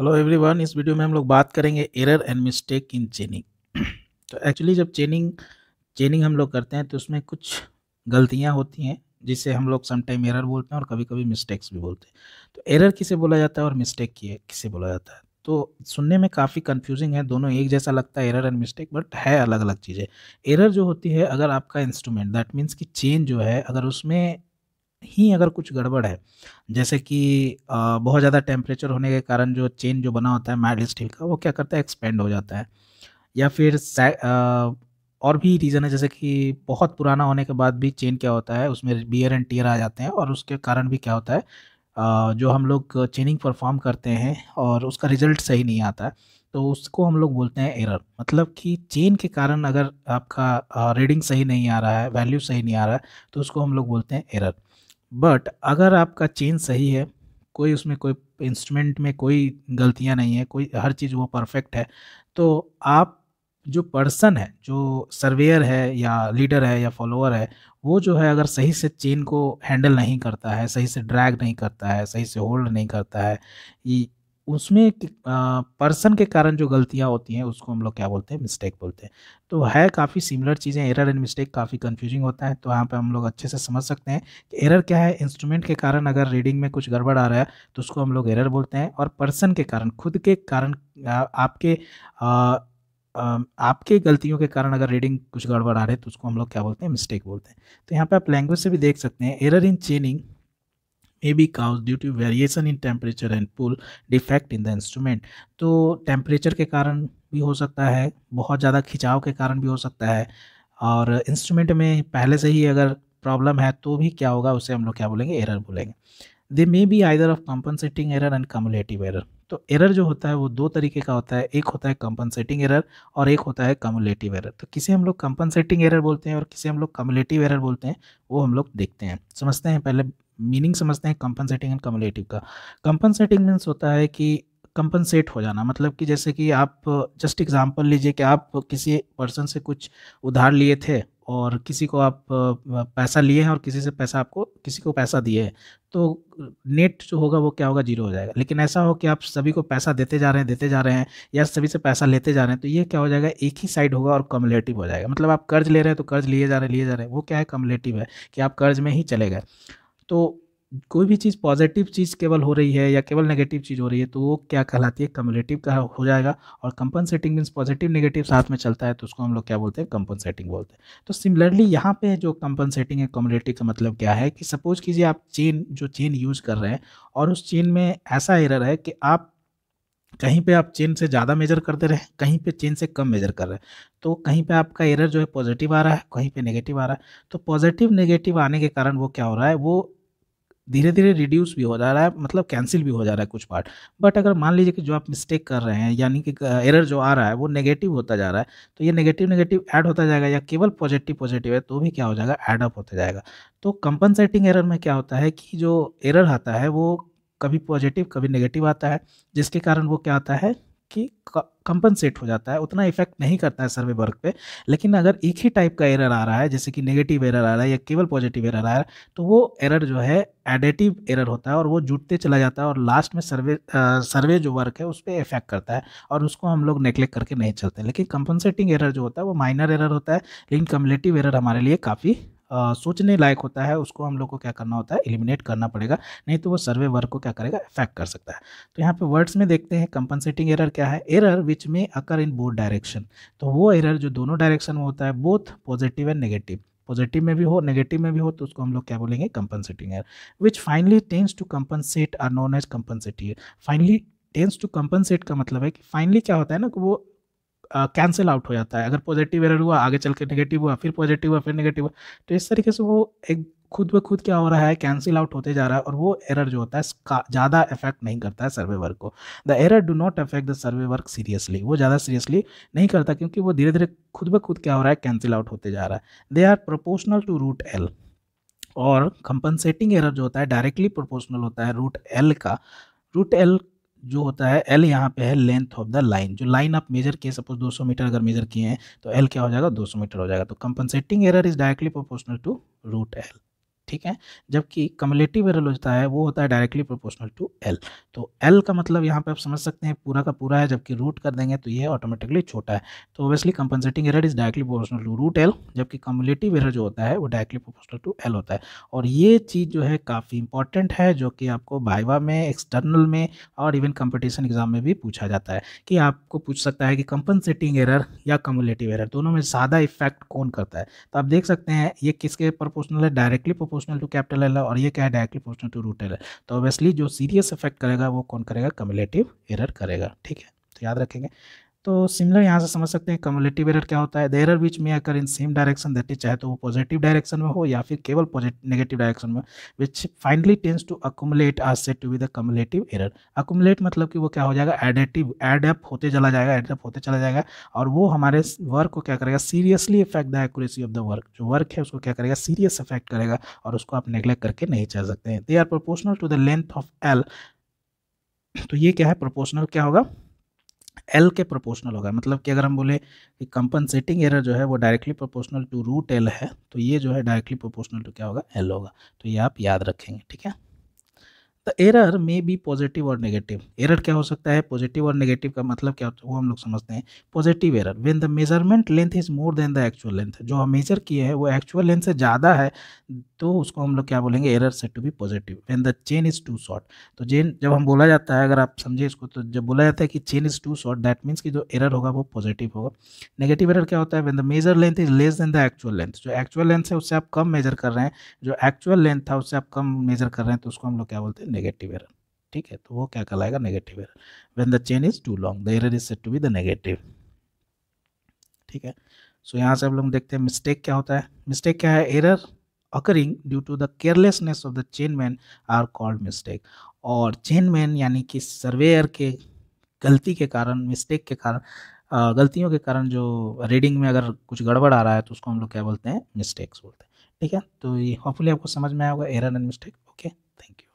hello everyone इस video में हम लोग बात करेंगे error and mistake in chaining तो एक्चुअली जब चेनिंग चेनिंग हम लोग करते हैं तो उसमें कुछ गलतियां होती हैं जिसे हम लोग समटाइम एरर बोलते हैं और कभी कभी मिस्टेक्स भी बोलते हैं तो एरर किसे बोला जाता है और मिस्टेक किसे बोला जाता है तो सुनने में काफ़ी कन्फ्यूजिंग है दोनों एक जैसा लगता है एरर एंड मिस्टेक बट है अलग अलग चीज़ें एरर जो होती है अगर आपका इंस्ट्रूमेंट दैट मीन्स कि चेन जो है अगर उसमें ही अगर कुछ गड़बड़ है जैसे कि बहुत ज़्यादा टेम्परेचर होने के कारण जो चेन जो बना होता है मैड स्टील का वो क्या करता है एक्सपेंड हो जाता है या फिर और भी रीज़न है जैसे कि बहुत पुराना होने के बाद भी चेन क्या होता है उसमें बियर एंड टीयर आ जाते हैं और उसके कारण भी क्या होता है जो हम लोग चेनिंग परफॉर्म करते हैं और उसका रिज़ल्ट सही नहीं आता है तो उसको हम लोग बोलते हैं एरर मतलब कि चेन के कारण अगर आपका रीडिंग सही नहीं आ रहा है वैल्यू सही नहीं आ रहा है तो उसको हम लोग बोलते हैं एरर बट अगर आपका चेन सही है कोई उसमें कोई इंस्ट्रूमेंट में कोई गलतियां नहीं है कोई हर चीज़ वो परफेक्ट है तो आप जो पर्सन है जो सर्वेयर है या लीडर है या फॉलोअर है वो जो है अगर सही से चेन को हैंडल नहीं करता है सही से ड्रैग नहीं करता है सही से होल्ड नहीं करता है उसमें पर्सन के कारण जो गलतियाँ होती हैं उसको हम लोग क्या बोलते हैं मिस्टेक बोलते हैं तो है काफ़ी सिमिलर चीज़ें एरर एंड मिस्टेक काफ़ी कंफ्यूजिंग होता है तो यहाँ पे हम लोग अच्छे से समझ सकते हैं कि एरर क्या है इंस्ट्रूमेंट के कारण अगर रीडिंग में कुछ गड़बड़ आ रहा है तो उसको हम लोग एरर बोलते हैं और पर्सन के कारण खुद के कारण आपके आपके गलतियों के कारण अगर रीडिंग कुछ गड़बड़ आ रही है तो उसको हम लोग क्या बोलते हैं मिस्टेक बोलते हैं तो यहाँ पर आप लैंग्वेज से भी देख सकते हैं error in chaining may be caused due to variation in temperature and pull defect in the instrument तो temperature के कारण भी हो सकता है बहुत ज़्यादा खिंचाव के कारण भी हो सकता है और instrument में पहले से ही अगर problem है तो भी क्या होगा उसे हम लोग क्या बोलेंगे error बोलेंगे they may be either of compensating error and cumulative error तो एरर जो होता है वो दो तरीके का होता है एक होता है कंपनसेटिंग एरर और एक होता है कम्युलेटिव एरर तो किसे हम लोग कंपनसेटिंग एरर बोलते हैं और किसे हम लोग कम्युलेटिव एरर बोलते हैं वो हम लोग देखते हैं समझते हैं पहले मीनिंग समझते हैं कंपनसेटिंग एंड कम्युलेटिव का कंपनसेटिंग मीन्स होता है कि कंपनसेट हो जाना मतलब कि जैसे कि आप जस्ट एग्जांपल लीजिए कि आप किसी पर्सन से कुछ उधार लिए थे और किसी को आप पैसा लिए हैं और किसी से पैसा आपको किसी को पैसा दिए हैं तो नेट जो होगा वो क्या होगा जीरो हो जाएगा लेकिन ऐसा हो कि आप सभी को पैसा देते जा रहे हैं देते जा रहे हैं या सभी से पैसा लेते जा रहे हैं तो ये क्या हो जाएगा एक ही साइड होगा और कमलेटिव हो जाएगा मतलब आप कर्ज ले रहे हैं तो कर्ज लिए जा रहे हैं लिए जा रहे हैं वो क्या है कमलेटिव है कि आप कर्ज में ही चले गए तो कोई भी चीज़ पॉजिटिव चीज़ केवल हो रही है या केवल नेगेटिव चीज़ हो रही है तो वो क्या कहलाती है कम्युलेटिव का हो जाएगा और कंपनसेटिंग मीन्स पॉजिटिव नेगेटिव साथ में चलता है तो उसको हम लोग क्या बोलते हैं कंपनसेटिंग बोलते हैं तो सिमिलरली यहाँ पे जो कंपनसेटिंग है कम्युलेटिव का मतलब क्या है कि सपोज कीजिए आप चेन जो चेन यूज़ कर रहे हैं और उस चेन में ऐसा एरर है कि आप कहीं पे आप चेन से ज़्यादा मेजर करते रहे कहीं पे चेन से कम मेजर कर रहे हैं तो कहीं पे आपका एरर जो है पॉजिटिव आ रहा है कहीं पे नेगेटिव आ रहा है तो पॉजिटिव नेगेटिव आने के कारण वो क्या हो रहा है वो धीरे धीरे रिड्यूस भी हो जा रहा है मतलब कैंसिल भी हो जा रहा है कुछ पार्ट बट अगर मान लीजिए कि जो आप मिस्टेक कर रहे हैं यानी कि एरर uh, जो आ रहा है वो नेगेटिव होता जा रहा है तो ये नेगेटिव नेगेटिव ऐड होता जाएगा या केवल पॉजिटिव पॉजिटिव है तो भी क्या हो जाएगा ऐड अप होता जाएगा तो कंपनसेटिंग एरर में क्या होता है कि जो एरर आता है वो कभी पॉजिटिव कभी नेगेटिव आता है जिसके कारण वो क्या आता है कि कंपनसेट हो जाता है उतना इफेक्ट नहीं करता है सर्वे वर्क पे लेकिन अगर एक ही टाइप का एरर आ रहा है जैसे कि नेगेटिव एरर आ रहा है या केवल पॉजिटिव एरर आ रहा है तो वो एरर जो है एडेटिव एरर होता है और वो जुटते चला जाता है और लास्ट में सर्वे आ, सर्वे जो वर्क है उस पर इफेक्ट करता है और उसको हम लोग नेग्लेक्ट करके नहीं चलते लेकिन कंपनसेटिंग एरर जो होता है वो माइनर एरर होता है लेकिन कम्युलेटिव एरर हमारे लिए काफ़ी सोचने लायक होता है उसको हम लोग को क्या करना होता है एलिमिनेट करना पड़ेगा नहीं तो वो सर्वे वर्क को क्या करेगा इफेक्ट कर सकता है तो यहाँ पे वर्ड्स में देखते हैं कंपनसेटिंग एरर क्या है एरर विच में अकर इन बोथ डायरेक्शन तो वो एरर जो दोनों डायरेक्शन में होता है both positive and negative positive में भी हो नेगेटिव में भी हो तो उसको हम लोग क्या बोलेंगे compensating error which finally tends to compensate are known as compensating finally tends to compensate का मतलब है कि फाइनली क्या होता है ना कि वो कैंसिल आउट हो जाता है अगर पॉजिटिव एरर हुआ आगे चल के नेगेटिव हुआ फिर पॉजिटिव हुआ फिर नेगेटिव हुआ तो इस तरीके से वो एक खुद ब खुद क्या हो रहा है कैंसिल आउट होते जा रहा है और वो एरर जो होता है ज़्यादा इफेक्ट नहीं करता है सर्वे वर्क को the error do not affect the survey work seriously वो ज़्यादा सीरियसली नहीं करता क्योंकि वो धीरे धीरे खुद ब खुद क्या हो रहा है कैंसिल आउट होते जा रहा है they are proportional to root L और कंपनसेटिंग एरर जो होता है डायरेक्टली प्रोपोर्शनल होता है रूट एल का रूट एल जो होता है एल यहाँ पे है लेंथ ऑफ द लाइन जो लाइन आप मेजर किए सपोज 200 मीटर अगर मेजर किए हैं तो एल क्या हो जाएगा 200 मीटर हो जाएगा तो compensating error is directly proportional to root L ठीक है जबकि कमलेटिव एरल होता है वो होता है डायरेक्टली प्रोपोर्शनल टू एल तो एल का मतलब यहाँ पे आप समझ सकते हैं पूरा का पूरा है जबकि रूट कर देंगे तो ये ऑटोमेटिकली छोटा है तो obviously compensating error is directly proportional to root L जबकि कमलेटिव एरर जो होता है वो डायरेक्टली प्रोपोर्शनल टू एल होता है और ये चीज़ जो है काफ़ी इंपॉर्टेंट है जो कि आपको बाइवा में एक्सटर्नल में और इवन कंपटीशन एग्जाम में भी पूछा जाता है कि आपको पूछ सकता है कि कंपनसेटिंग एरर या कमलेटिव एरर दोनों में ज़्यादा इफेक्ट कौन करता है तो आप देख सकते हैं ये किसके प्रोपोर्शनल है directly proportional proportional to capital L है और ये क्या है directly proportional to root L है तो ऑब्वियसली जो सीरियस इफेक्ट करेगा वो कौन करेगा कम्युलेटिव एरर करेगा ठीक है तो याद रखेंगे तो सिमिलर यहाँ से समझ सकते हैं कम्युलेटिव एरर क्या होता है द एरर बीच में अगर in same direction that is चाहे तो वो पॉजिटिव डायरेक्शन में हो या फिर केवल पॉजिटिव नेगेटिव डायरेक्शन में which finally tends to accumulate as said to be the cumulative error accumulate मतलब कि वो क्या हो जाएगा एडेटिव एडअप होते चला जाएगा एडअप होते चला जाएगा और वो हमारे वर्क को क्या करेगा seriously effect the accuracy of the work जो वर्क है उसको क्या करेगा सीरियस इफेक्ट करेगा और उसको आप नेग्लेक्ट करके नहीं चल सकते हैं they are proportional to the length of L तो ये क्या है प्रोपोर्शनल क्या होगा एल के प्रोपोर्शनल होगा मतलब कि अगर हम बोले कि कंपनसेटिंग एरर जो है वो directly proportional to root L है तो ये जो है डायरेक्टली प्रोपोर्शनल टू क्या होगा एल होगा तो ये आप याद रखेंगे ठीक है the error may be positive और नेगेटिव एरर क्या हो सकता है पॉजिटिव और नेगेटिव का मतलब क्या होता है वो हम लोग समझते हैं positive error when the measurement length is more than the actual length जो हम मेजर किए हैं वो एक्चुअल लेंथ से ज़्यादा है तो उसको हम लोग क्या बोलेंगे error set to be positive when the chain is too short तो चेन जब हम बोला जाता है अगर आप समझे इसको तो जब बोला जाता है कि chain is too short that means कि जो एरर होगा वो पॉजिटिव होगा नेगेटिव एरर क्या होता है when the measure length is less than the actual length जो एक्चुअल लेंथ है उससे आप कम मेजर कर रहे हैं जो एक्चुअल लेंथ था उससे आप कम मेजर कर रहे हैं तो उसको हम लोग क्या बोलते हैं नेगेटिव एरर ठीक है तो वो क्या कहलाएगा negative error when the chain is too long the error is set to be the negative ठीक है सो so, यहाँ से हम लोग देखते हैं मिस्टेक क्या होता है मिस्टेक क्या है error occurring due to the carelessness of the chain man are called mistake और चेन मैन यानी कि सर्वेयर के गलती के कारण मिस्टेक के कारण गलतियों के कारण जो रीडिंग में अगर कुछ गड़बड़ आ रहा है तो उसको हम लोग क्या बोलते हैं मिस्टेक्स बोलते हैं ठीक है तो ये होपफुली आपको समझ में आया होगा error and mistake okay thank you